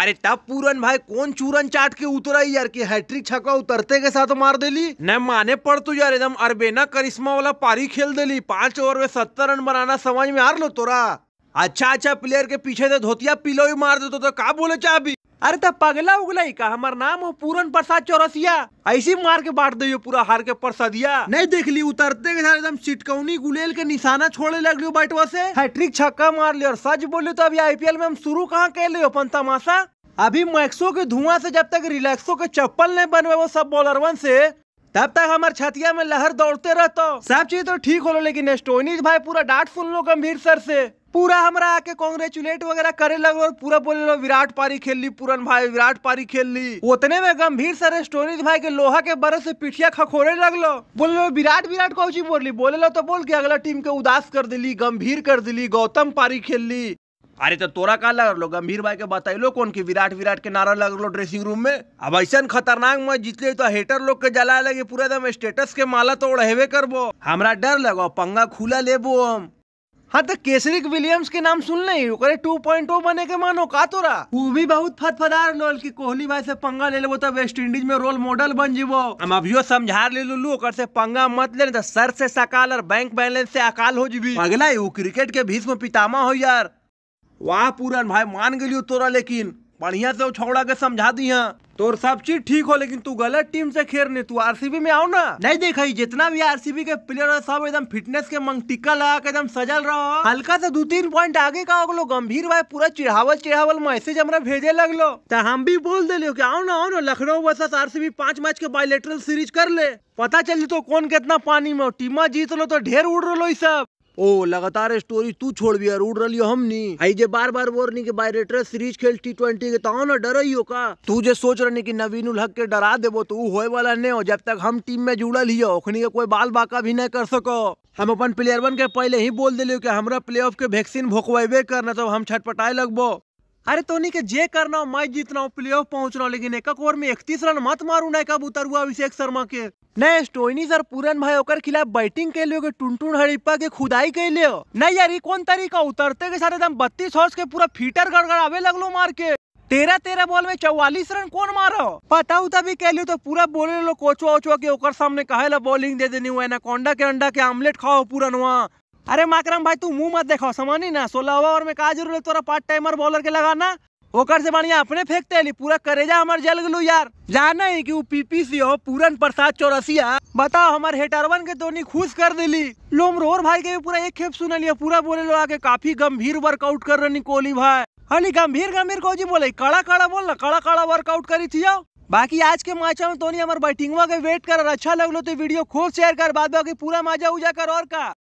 अरे तब पूरन भाई कौन चूरन चाट के उतरा यार की हैट्रिक छक्का उतरते के साथ मार देली न माने पड़ तू तो यार एकदम अरबेना करिश्मा वाला पारी खेल देली पांच ओवर में सत्तर रन बनाना समझ में आ लो तोरा अच्छा अच्छा प्लेयर के पीछे से धोतिया पिलो ही मार दे तो, तो का बोले चाह अरे तब पगला उगला ही का हमार नाम हो पूरन प्रसाद चौरसिया ऐसी मार के बांट दियो पूरा हार के प्रसादिया नहीं देख ली उतरते के साथ एकदम चिटकौनी गुलेल के निशाना छोड़े लग लियो बैठ से हैट्रिक हाँ, छक्का मार लियो और सच बोलियो तो अभी आईपीएल में हम शुरू कहाँ कर लियो अपन तमाशा अभी मैक्सो के धुआं से जब तक रिलैक्सो के चप्पल नहीं बनवे वो सब बॉलरवन से तब तक हमार छतिया में लहर दौड़ते रहते सब चीज तो ठीक हो लो लेकिन एस्टोनिज भाई पूरा डांट सुन लो गंभीर सर से पूरा हमारा आके कॉन्ग्रेचुलेट वगैरह करे लगो और पूरा बोले लो विराट पारी खेल ली पूरन भाई विराट पारी खेल ली उतने में गंभीर सर स्टोरी भाई के लोहा के बरस से पिठिया खखोरे लगलो बोले लो विराट विराट कौची बोल ली बोले लो तो बोल के अगला टीम के उदास कर दिली गंभीर कर दिली गौतम पारी खेल ली अरे तो तोरा का लग लो गंभीर भाई के बतैलो कौन की विराट विराट के नारा लग लो ड्रेसिंग रूम में अब ऐसा खतरनाक मैं जीतले तो हेटर लोग के जला लगे पूरा एकदम स्टेटस के माला तो उड़ेबे करबो हमरा डर लगो पंगा खुला लेबो हम हाँ तो केसरिक विलियम्स के नाम सुन ले ओकरे 2.0 बने के मानो का तोरा वो भी बहुत फतफदार लोल की कोहली भाई से पंगा ले लेबो तो वेस्ट इंडीज में रोल मॉडल बन जीबो हम अभियो समझा ले लू ओकर से पंगा मत ले तो सर से सकाल और बैंक बैलेंस से अकाल हो जीबी अगला क्रिकेट के भीष्म पितामा हो यार वाह पूरन भाई मान गलियो तोरा लेकिन बढ़िया से छोड़ा के समझा दी हाँ तोर सब चीज ठीक हो लेकिन तू गलत टीम से खेल नहीं तू आरसीबी में आओ ना नहीं देखा जितना भी आरसीबी के प्लेयर है सब एकदम फिटनेस के मंग टिक्का लगा के एकदम सजल रहो हल्का से दो तीन पॉइंट आगे का हो गंभीर भाई पूरा चिढ़ावल चिढ़ावल मैसेज हमारा भेजे लगलो तो हम भी बोल दिलियो की आओ ना आओ ना लखनऊ वर्सेस आरसीबी पांच मैच के बायोलेटरल सीरीज कर ले पता चल तो कौन कितना पानी में टीमा जीत लो तो ढेर उड़ रहा सब ओ लगातार स्टोरी तू छोड़ भी यार उड़ रही हम नहीं आई जे बार बार बोल रही कि बाय सीरीज खेल टी ट्वेंटी के तो ना डर हो का तू जे सोच रही की नवीन उल हक के डरा देवो तो वो वाला नहीं हो जब तक हम टीम में जुड़ल ही होनी के कोई बाल बाका भी नहीं कर सको हम अपन प्लेयर प्लेयरवन के पहले ही बोल दिलियो हमारा प्ले ऑफ के वैक्सीन भोकवाबे करना तो हम छटपटाए लगबो अरे तो नहीं के जे करना हो मैच जीतना हो प्ले ऑफ पहुंचना लेकिन एक ओवर में इकतीस रन मत मारू ना कब उतर हुआ अभिषेक शर्मा के नहीं स्टोइनी सर पूरन भाई होकर खिलाफ बैटिंग के लिए टुनटुन हड़िप्पा के खुदाई के लिए नहीं यार ये कौन तरीका उतरते के साथ एकदम बत्तीस हॉर्स के पूरा फीटर गड़गड़ावे लगलो मार के तेरह तेरह बॉल में चौवालीस रन कौन मारो पता उता भी कह लियो तो पूरा बोले लो कोचवा ओचवा के ओकर सामने कहे ला बॉलिंग दे देनी हुआ कोंडा के अंडा के आमलेट खाओ पूरा नुआ अरे माकराम भाई तू मुंह मत देखो समानी ना सोलह ओवर में का जरूर तोरा पार्ट टाइमर बॉलर के लगाना ओकर से बढ़िया अपने फेंकते ली पूरा करेजा हमारे जल गलू यार जाना है कि वो पीपीसी हो पूरन प्रसाद चौरसिया बताओ हमारे हेटरवन के दोनी खुश कर दिली लोम रोर भाई के भी पूरा एक खेप सुन लिया पूरा बोले लो आके काफी गंभीर वर्कआउट कर रही कोहली भाई हनी हाँ, गंभीर गंभीर को जी बोले कड़ा कड़ा बोल ना कड़ा कड़ा वर्कआउट करी थी बाकी आज के मैच में तो नहीं हमारे बैटिंग के वेट कर अच्छा लग लो तो वीडियो खूब शेयर कर बाद बाकी पूरा मजा उजा कर और का